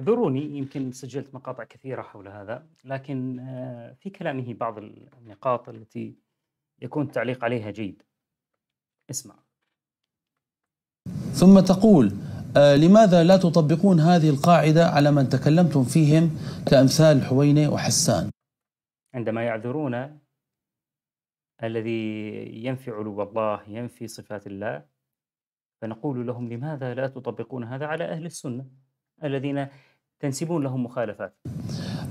اعذروني يمكن سجلت مقاطع كثيرة حول هذا لكن آه، في كلامه بعض النقاط التي يكون التعليق عليها جيد اسمع ثم تقول آه، لماذا لا تطبقون هذه القاعدة على من تكلمتم فيهم كأمثال حوينة وحسان عندما يعذرون الذي ينفي علو الله ينفي صفات الله فنقول لهم لماذا لا تطبقون هذا على أهل السنة الذين تنسبون لهم مخالفات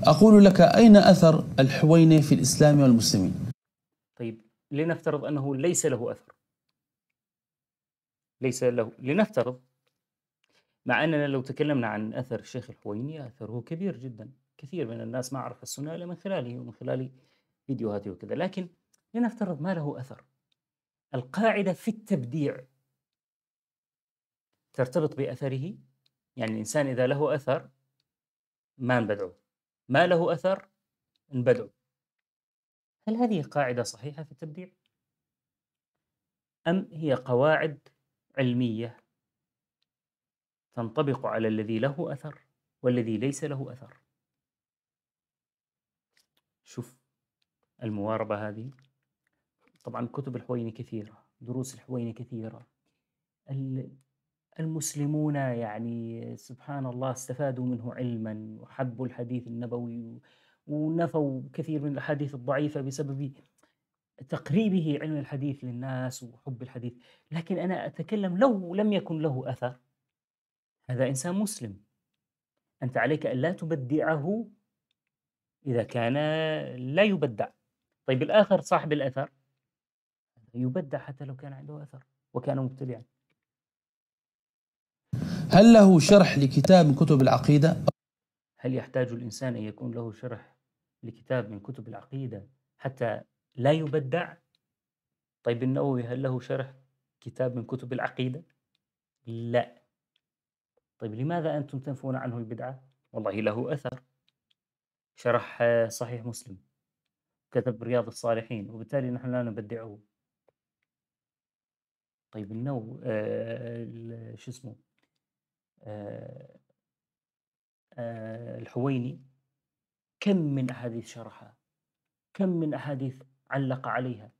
أقول لك أين أثر الحويني في الإسلام والمسلمين طيب لنفترض أنه ليس له أثر ليس له لنفترض مع أننا لو تكلمنا عن أثر الشيخ الحويني أثره كبير جدا كثير من الناس ما عرف السنة إلا من خلاله ومن خلال فيديوهاته وكذا لكن لنفترض ما له أثر القاعدة في التبديع ترتبط بأثره يعني الإنسان إذا له أثر ما نبدعه ما له أثر نبدعه هل هذه قاعدة صحيحة في التبديع؟ أم هي قواعد علمية تنطبق على الذي له أثر والذي ليس له أثر شوف المواربة هذه طبعا كتب الحويني كثيرة دروس الحويني كثيرة المسلمون يعني سبحان الله استفادوا منه علما وحبوا الحديث النبوي ونفوا كثير من الاحاديث الضعيفه بسبب تقريبه علم الحديث للناس وحب الحديث، لكن انا اتكلم لو لم يكن له اثر هذا انسان مسلم انت عليك ان لا تبدعه اذا كان لا يبدع. طيب الاخر صاحب الاثر يبدع حتى لو كان عنده اثر وكان مبتدعا. هل له شرح لكتاب من كتب العقيدة؟ هل يحتاج الإنسان أن يكون له شرح لكتاب من كتب العقيدة حتى لا يبدع؟ طيب النووي هل له شرح كتاب من كتب العقيدة؟ لا طيب لماذا أنتم تنفون عنه البدعة؟ والله له أثر شرح صحيح مسلم كتب رياض الصالحين وبالتالي نحن لا نبدعه طيب النو آه شو اسمه آه، آه، الحويني كم من أحاديث شرحها كم من أحاديث علق عليها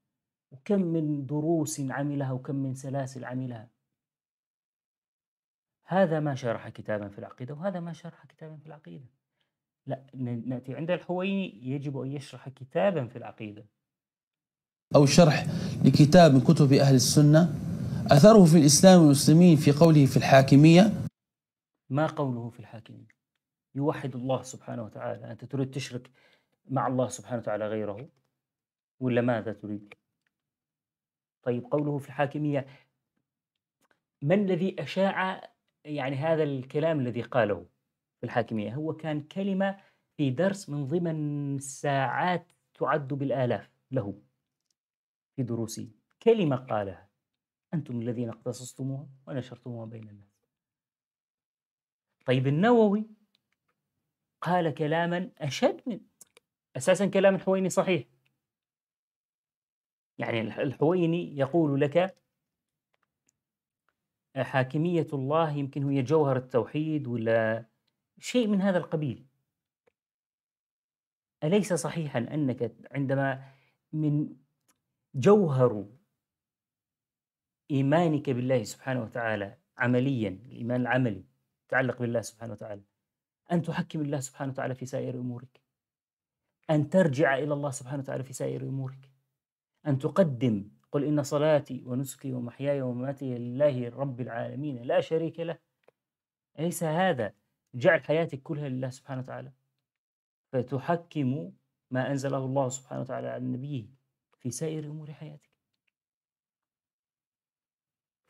وكم من دروس عملها وكم من سلاسل عملها هذا ما شرح كتابا في العقيدة وهذا ما شرح كتابا في العقيدة لا نأتي عند الحويني يجب أن يشرح كتابا في العقيدة أو شرح لكتاب من كتب أهل السنة أثره في الإسلام والمسلمين في قوله في الحاكمية ما قوله في الحاكمية يوحد الله سبحانه وتعالى أنت تريد تشرك مع الله سبحانه وتعالى غيره ولا ماذا تريد طيب قوله في الحاكمية ما الذي أشاع يعني هذا الكلام الذي قاله في الحاكمية هو كان كلمة في درس من ضمن ساعات تعد بالآلاف له في دروسه كلمة قالها أنتم الذين اقتصصتموها ونشرتموها بين الناس طيب النووي قال كلاما أشد من أساسا كلام الحويني صحيح يعني الحويني يقول لك حاكمية الله يمكن هي جوهر التوحيد ولا شيء من هذا القبيل أليس صحيحا أنك عندما من جوهر إيمانك بالله سبحانه وتعالى عمليا الإيمان العملي تعلق بالله سبحانه وتعالى أن تحكم الله سبحانه وتعالى في سائر أمورك أن ترجع إلى الله سبحانه وتعالى في سائر أمورك أن تقدم قل إن صلاتي ونسكي ومحياي ومماتي لله رب العالمين لا شريك له أليس هذا جعل حياتك كلها لله سبحانه وتعالى فتحكم ما أنزله الله سبحانه وتعالى على نبيه في سائر أمور حياتك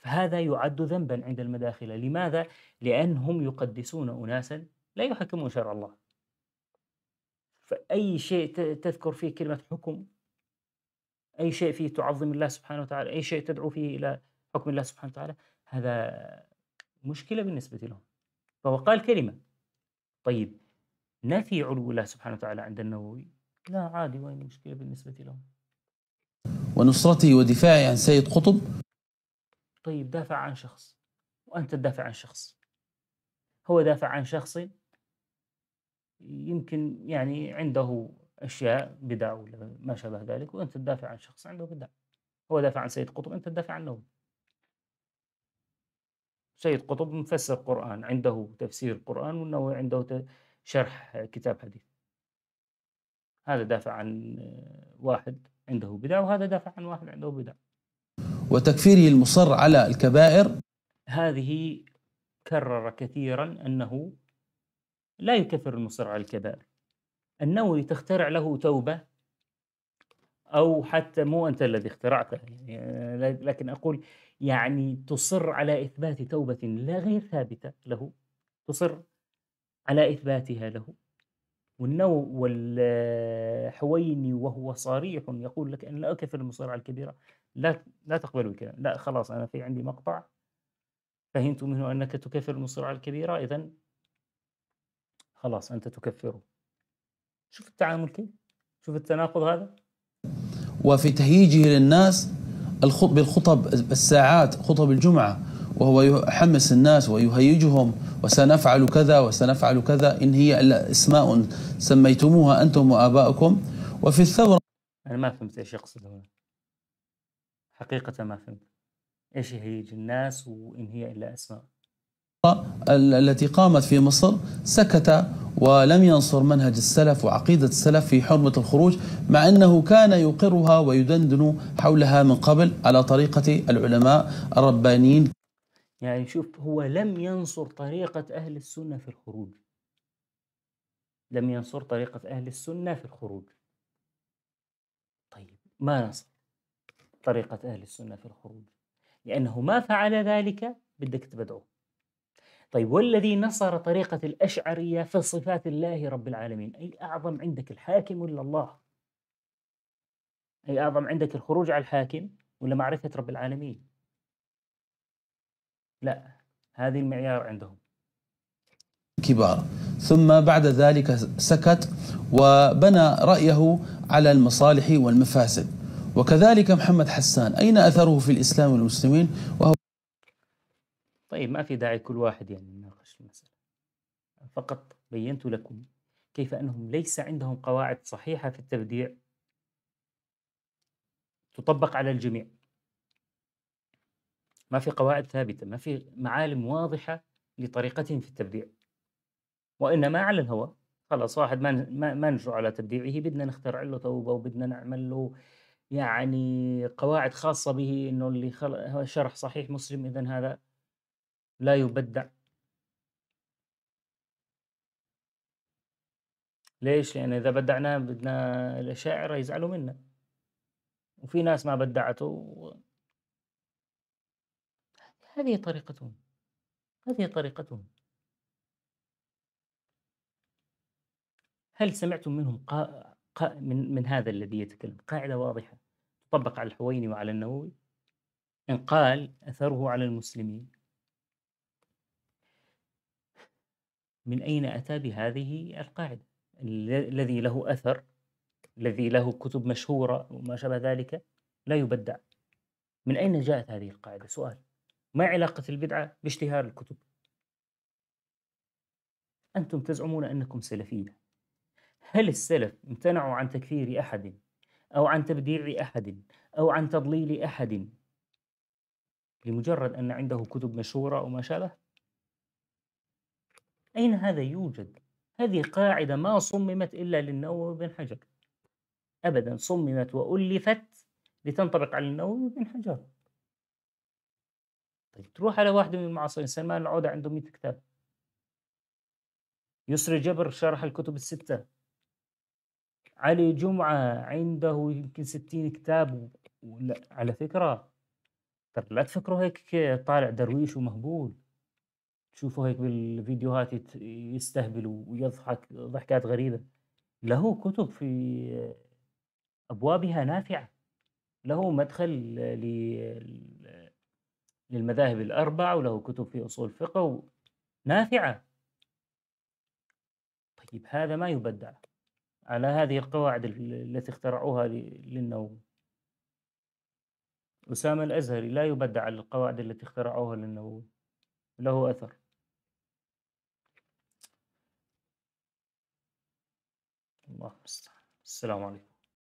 فهذا يعد ذنبا عند المداخلة لماذا؟ لأنهم يقدسون أناسا لا يحكمون شرع الله فأي شيء تذكر فيه كلمة حكم أي شيء فيه تعظم الله سبحانه وتعالى أي شيء تدعو فيه إلى حكم الله سبحانه وتعالى هذا مشكلة بالنسبة لهم فهو قال كلمة طيب نفي علو الله سبحانه وتعالى عند النووي لا عادي وين المشكلة بالنسبة لهم ونصرته ودفاعه عن سيد قطب طيب دافع عن شخص وأنت تدافع عن شخص هو دافع عن شخص يمكن يعني عنده أشياء بدع ولا ما شابه ذلك وأنت تدافع عن شخص عنده بدع هو دافع عن سيد قطب أنت تدافع عنه سيد قطب مفسر قرآن عنده تفسير قرآن والنووي عنده شرح كتاب حديث هذا دافع عن واحد عنده بدع وهذا دافع عن واحد عنده بدع وتكفيره المصر على الكبائر هذه كرر كثيرا أنه لا يكفر المصر على الكبائر النووي تخترع له توبة أو حتى مو أنت الذي اخترعته يعني لكن أقول يعني تصر على إثبات توبة لا غير ثابتة له تصر على إثباتها له والنو والحويني وهو صريح يقول لك أن لا أكفر المصر على الكبيرة لا لا تقبلوا الكلام لا خلاص أنا في عندي مقطع فهمت منه أنك تكفر المصارعه الكبيرة إذا خلاص أنت تكفره شوف التعامل كيف شوف التناقض هذا وفي تهييجه للناس الخطب بالخطب الساعات خطب الجمعة وهو يحمس الناس ويهيجهم وسنفعل كذا وسنفعل كذا إن هي إلا أسماء سميتموها أنتم وآباؤكم وفي الثورة أنا ما فهمت إيش يقصد هنا حقيقة ما فهمت إيش هي الناس وإن هي إلا أسماء التي قامت في مصر سكت ولم ينصر منهج السلف وعقيدة السلف في حرمة الخروج مع أنه كان يقرها ويدندن حولها من قبل على طريقة العلماء الربانيين يعني شوف هو لم ينصر طريقة أهل السنة في الخروج لم ينصر طريقة أهل السنة في الخروج طيب ما نصر طريقة أهل السنة في الخروج لأنه ما فعل ذلك بدك تبدعه طيب والذي نصر طريقة الأشعرية في صفات الله رب العالمين أي أعظم عندك الحاكم ولا الله أي أعظم عندك الخروج على الحاكم ولا معرفة رب العالمين لا هذه المعيار عندهم كبار ثم بعد ذلك سكت وبنى رأيه على المصالح والمفاسد وكذلك محمد حسان أين أثره في الإسلام والمسلمين وهو طيب ما في داعي كل واحد يعني يناقش المسألة فقط بينت لكم كيف أنهم ليس عندهم قواعد صحيحة في التبديع تطبق على الجميع ما في قواعد ثابتة ما في معالم واضحة لطريقتهم في التبديع وإنما على الهواء خلاص واحد ما ما نجرؤ على تبديعه بدنا نخترع له توبة وبدنا نعمل له يعني قواعد خاصة به إنه اللي خل... شرح صحيح مسلم إذا هذا لا يبدع ليش؟ لأن إذا بدعناه بدنا الأشاعرة يزعلوا منا وفي ناس ما بدعته و... هذه طريقتهم هذه طريقتهم هل سمعتم منهم من من هذا الذي يتكلم قاعدة واضحة تطبق على الحويني وعلى النووي إن قال أثره على المسلمين من أين أتى بهذه القاعدة الذي له أثر الذي له كتب مشهورة وما شابه ذلك لا يبدع من أين جاءت هذه القاعدة سؤال ما علاقة البدعة باشتهار الكتب أنتم تزعمون أنكم سلفية هل السلف امتنعوا عن تكفير أحد أو عن تبديع أحد أو عن تضليل أحد لمجرد أن عنده كتب مشهورة او ما شابه أين هذا يوجد؟ هذه قاعدة ما صممت إلا للنووي بن حجر أبدا صممت وألفت لتنطبق على النووي بن حجر طيب تروح على واحد من المعاصرين سلمان العودة عنده 100 كتاب يسري جبر شرح الكتب الستة علي جمعة عنده يمكن ستين كتاب ولا على فكرة ترى لا تفكروا هيك طالع درويش ومهبول تشوفوا هيك بالفيديوهات يستهبل ويضحك ضحكات غريبة له كتب في أبوابها نافعة له مدخل للمذاهب الأربع وله كتب في أصول فقه نافعة طيب هذا ما يبدع على هذه القواعد التي اخترعوها للنوم أسامة الأزهري لا يبدع على القواعد التي اخترعوها للنووي له أثر الله المستعان السلام عليكم